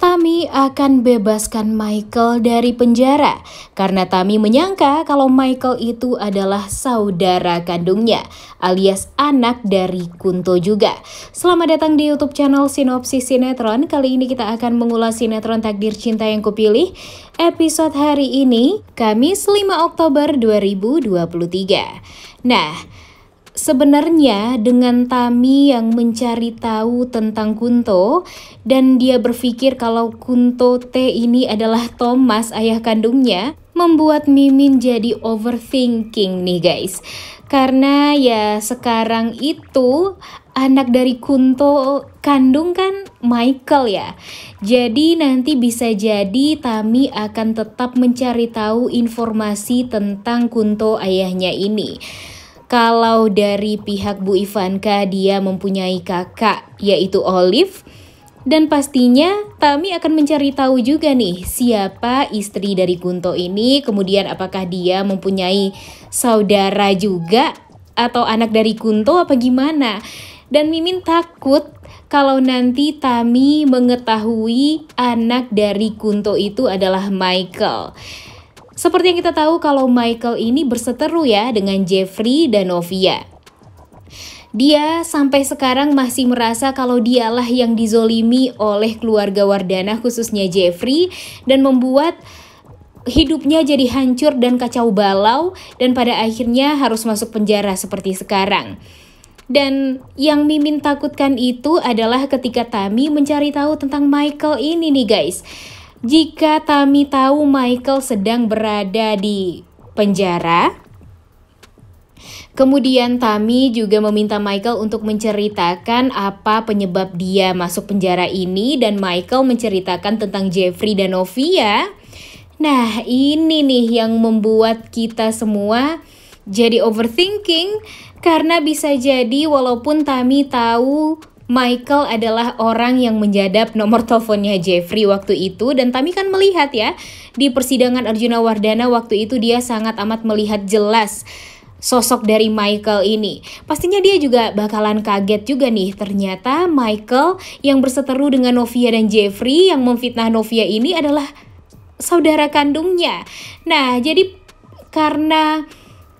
Tami akan bebaskan Michael dari penjara karena Tami menyangka kalau Michael itu adalah saudara kandungnya alias anak dari Kunto juga. Selamat datang di YouTube channel Sinopsis Sinetron. Kali ini kita akan mengulas sinetron Takdir Cinta yang Kupilih. Episode hari ini Kamis 5 Oktober 2023. Nah, Sebenarnya dengan Tami yang mencari tahu tentang Kunto dan dia berpikir kalau Kunto T ini adalah Thomas ayah kandungnya membuat Mimin jadi overthinking nih guys. Karena ya sekarang itu anak dari Kunto kandung kan Michael ya. Jadi nanti bisa jadi Tami akan tetap mencari tahu informasi tentang Kunto ayahnya ini. Kalau dari pihak Bu Ivanka dia mempunyai kakak yaitu Olive dan pastinya Tami akan mencari tahu juga nih siapa istri dari Kunto ini, kemudian apakah dia mempunyai saudara juga atau anak dari Kunto apa gimana. Dan Mimin takut kalau nanti Tami mengetahui anak dari Kunto itu adalah Michael. Seperti yang kita tahu kalau Michael ini berseteru ya dengan Jeffrey dan Novia. Dia sampai sekarang masih merasa kalau dialah yang dizolimi oleh keluarga Wardana khususnya Jeffrey dan membuat hidupnya jadi hancur dan kacau balau dan pada akhirnya harus masuk penjara seperti sekarang. Dan yang Mimin takutkan itu adalah ketika Tami mencari tahu tentang Michael ini nih guys jika Tami tahu Michael sedang berada di penjara. Kemudian Tami juga meminta Michael untuk menceritakan apa penyebab dia masuk penjara ini dan Michael menceritakan tentang Jeffrey dan Novia. Nah, ini nih yang membuat kita semua jadi overthinking karena bisa jadi walaupun Tami tahu Michael adalah orang yang menjadap nomor teleponnya Jeffrey waktu itu dan Tami kan melihat ya di persidangan Arjuna Wardana waktu itu dia sangat amat melihat jelas sosok dari Michael ini. Pastinya dia juga bakalan kaget juga nih ternyata Michael yang berseteru dengan Novia dan Jeffrey yang memfitnah Novia ini adalah saudara kandungnya. Nah, jadi karena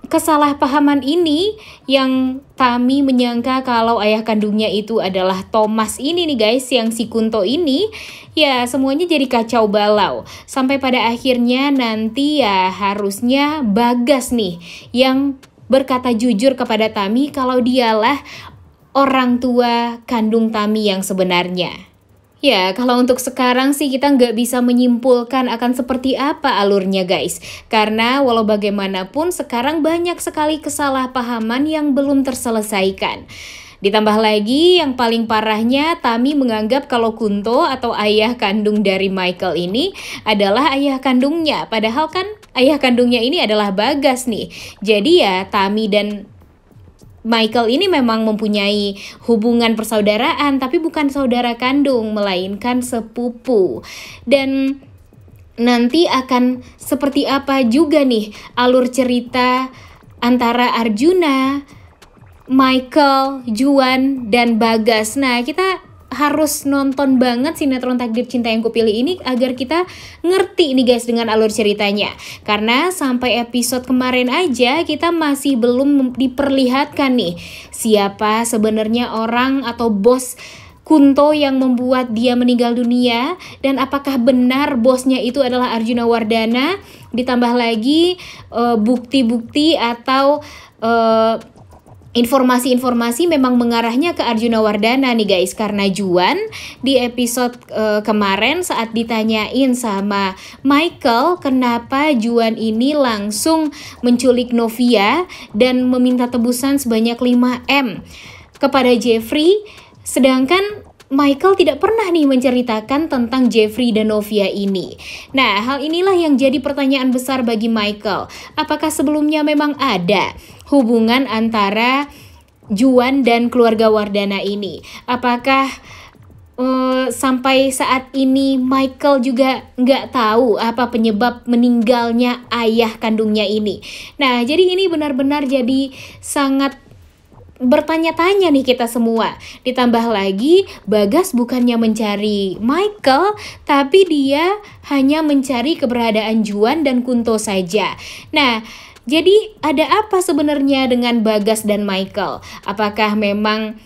kesalahpahaman ini yang Tami menyangka kalau ayah kandungnya itu adalah Thomas ini nih guys yang si Kunto ini ya semuanya jadi kacau balau sampai pada akhirnya nanti ya harusnya Bagas nih yang berkata jujur kepada Tami kalau dialah orang tua kandung Tami yang sebenarnya. Ya, kalau untuk sekarang sih kita nggak bisa menyimpulkan akan seperti apa alurnya guys. Karena walau bagaimanapun sekarang banyak sekali kesalahpahaman yang belum terselesaikan. Ditambah lagi yang paling parahnya Tami menganggap kalau Kunto atau ayah kandung dari Michael ini adalah ayah kandungnya. Padahal kan ayah kandungnya ini adalah Bagas nih. Jadi ya Tami dan Michael ini memang mempunyai hubungan persaudaraan tapi bukan saudara kandung melainkan sepupu. Dan nanti akan seperti apa juga nih alur cerita antara Arjuna, Michael, Juan dan Bagas. Nah, kita harus nonton banget sinetron Takdir Cinta yang kupilih ini agar kita ngerti nih guys dengan alur ceritanya. Karena sampai episode kemarin aja kita masih belum diperlihatkan nih siapa sebenarnya orang atau bos Kunto yang membuat dia meninggal dunia dan apakah benar bosnya itu adalah Arjuna Wardana ditambah lagi eh, bukti-bukti uh, atau eh, informasi-informasi memang mengarahnya ke Arjuna Wardana nih guys karena Juan di episode uh, kemarin saat ditanyain sama Michael kenapa Juan ini langsung menculik Novia dan meminta tebusan sebanyak 5M kepada Jeffrey sedangkan Michael tidak pernah nih menceritakan tentang Jeffrey dan Novia ini. Nah, hal inilah yang jadi pertanyaan besar bagi Michael. Apakah sebelumnya memang ada hubungan antara Juan dan keluarga Wardana ini. Apakah uh, sampai saat ini Michael juga nggak tahu apa penyebab meninggalnya ayah kandungnya ini? Nah, jadi ini benar-benar jadi sangat bertanya-tanya nih kita semua. Ditambah lagi, Bagas bukannya mencari Michael, tapi dia hanya mencari keberadaan Juan dan Kunto saja. Nah, jadi ada apa sebenarnya dengan Bagas dan Michael? Apakah memang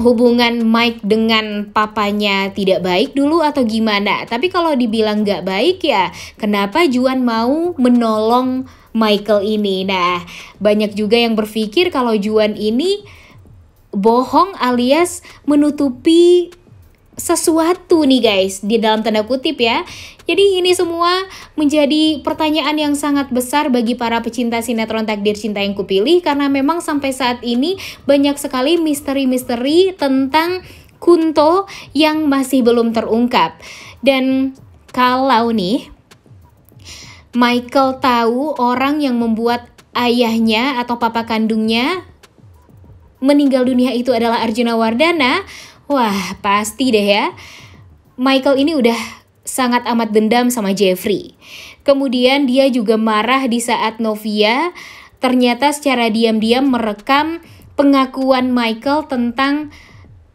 hubungan Mike dengan papanya tidak baik dulu atau gimana. Tapi kalau dibilang nggak baik ya, kenapa Juan mau menolong Michael ini? Nah, banyak juga yang berpikir kalau Juan ini bohong alias menutupi sesuatu nih guys di dalam tanda kutip ya. Jadi ini semua menjadi pertanyaan yang sangat besar bagi para pecinta sinetron takdir cinta yang kupilih karena memang sampai saat ini banyak sekali misteri-misteri tentang Kunto yang masih belum terungkap. Dan kalau nih Michael tahu orang yang membuat ayahnya atau papa kandungnya meninggal dunia itu adalah Arjuna Wardana, Wah, pasti deh ya. Michael ini udah sangat amat dendam sama Jeffrey. Kemudian dia juga marah di saat Novia ternyata secara diam-diam merekam pengakuan Michael tentang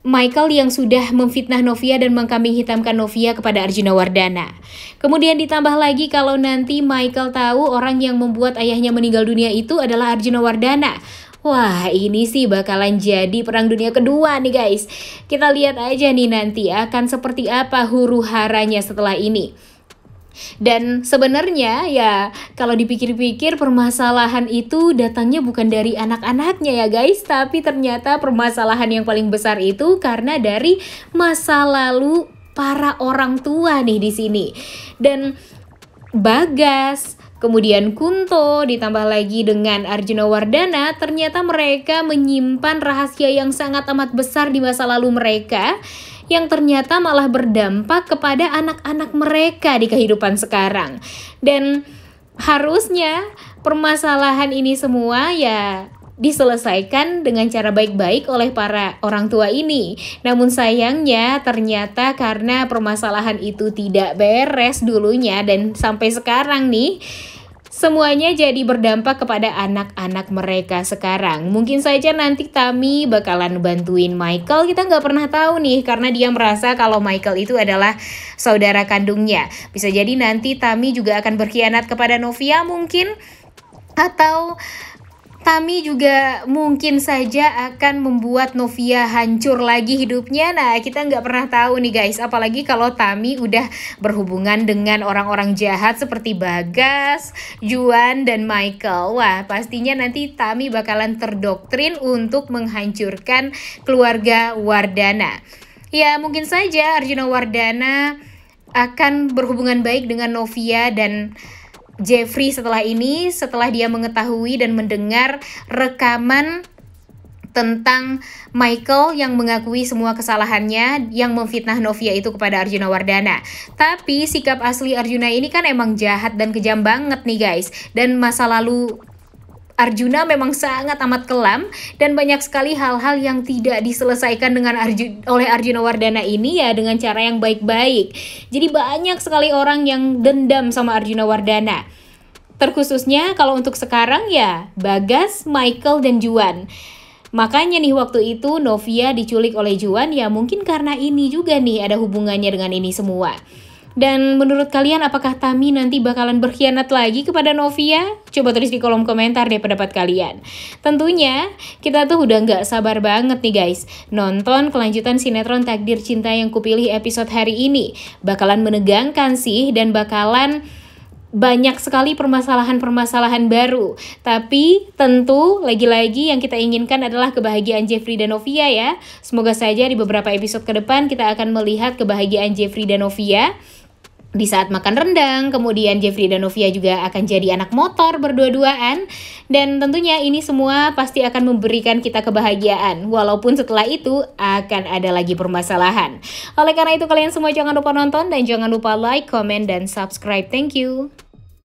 Michael yang sudah memfitnah Novia dan mengkambing hitamkan Novia kepada Arjuna Wardana. Kemudian ditambah lagi kalau nanti Michael tahu orang yang membuat ayahnya meninggal dunia itu adalah Arjuna Wardana. Wah ini sih bakalan jadi perang dunia kedua nih guys. Kita lihat aja nih nanti akan seperti apa huru haranya setelah ini. Dan sebenarnya ya kalau dipikir-pikir permasalahan itu datangnya bukan dari anak-anaknya ya guys, tapi ternyata permasalahan yang paling besar itu karena dari masa lalu para orang tua nih di sini. Dan Bagas, Kemudian Kunto ditambah lagi dengan Arjuna Wardana ternyata mereka menyimpan rahasia yang sangat amat besar di masa lalu mereka yang ternyata malah berdampak kepada anak-anak mereka di kehidupan sekarang. Dan harusnya permasalahan ini semua ya diselesaikan dengan cara baik-baik oleh para orang tua ini. Namun sayangnya ternyata karena permasalahan itu tidak beres dulunya dan sampai sekarang nih Semuanya jadi berdampak kepada anak-anak mereka sekarang. Mungkin saja nanti Tami bakalan bantuin Michael. Kita nggak pernah tahu nih karena dia merasa kalau Michael itu adalah saudara kandungnya. Bisa jadi nanti Tami juga akan berkhianat kepada Novia mungkin atau Tami juga mungkin saja akan membuat Novia hancur lagi hidupnya. Nah, kita nggak pernah tahu nih guys, apalagi kalau Tami udah berhubungan dengan orang-orang jahat seperti Bagas, Juan, dan Michael. Wah, pastinya nanti Tami bakalan terdoktrin untuk menghancurkan keluarga Wardana. Ya, mungkin saja Arjuna Wardana akan berhubungan baik dengan Novia dan Jeffrey setelah ini setelah dia mengetahui dan mendengar rekaman tentang Michael yang mengakui semua kesalahannya yang memfitnah Novia itu kepada Arjuna Wardana. Tapi sikap asli Arjuna ini kan emang jahat dan kejam banget nih guys. Dan masa lalu Arjuna memang sangat amat kelam dan banyak sekali hal-hal yang tidak diselesaikan dengan Arju oleh Arjuna Wardana ini ya dengan cara yang baik-baik. Jadi banyak sekali orang yang dendam sama Arjuna Wardana. Terkhususnya kalau untuk sekarang ya Bagas, Michael, dan Juan. Makanya nih waktu itu Novia diculik oleh Juan ya mungkin karena ini juga nih ada hubungannya dengan ini semua. Dan menurut kalian apakah Tami nanti bakalan berkhianat lagi kepada Novia? Coba tulis di kolom komentar deh pendapat kalian. Tentunya kita tuh udah nggak sabar banget nih guys. Nonton kelanjutan sinetron Takdir Cinta yang kupilih episode hari ini. Bakalan menegangkan sih dan bakalan banyak sekali permasalahan-permasalahan baru. Tapi tentu lagi-lagi yang kita inginkan adalah kebahagiaan Jeffrey dan Novia ya. Semoga saja di beberapa episode ke depan kita akan melihat kebahagiaan Jeffrey dan Novia di saat makan rendang, kemudian Jeffrey dan Novia juga akan jadi anak motor berdua-duaan dan tentunya ini semua pasti akan memberikan kita kebahagiaan walaupun setelah itu akan ada lagi permasalahan. Oleh karena itu kalian semua jangan lupa nonton dan jangan lupa like, comment dan subscribe. Thank you.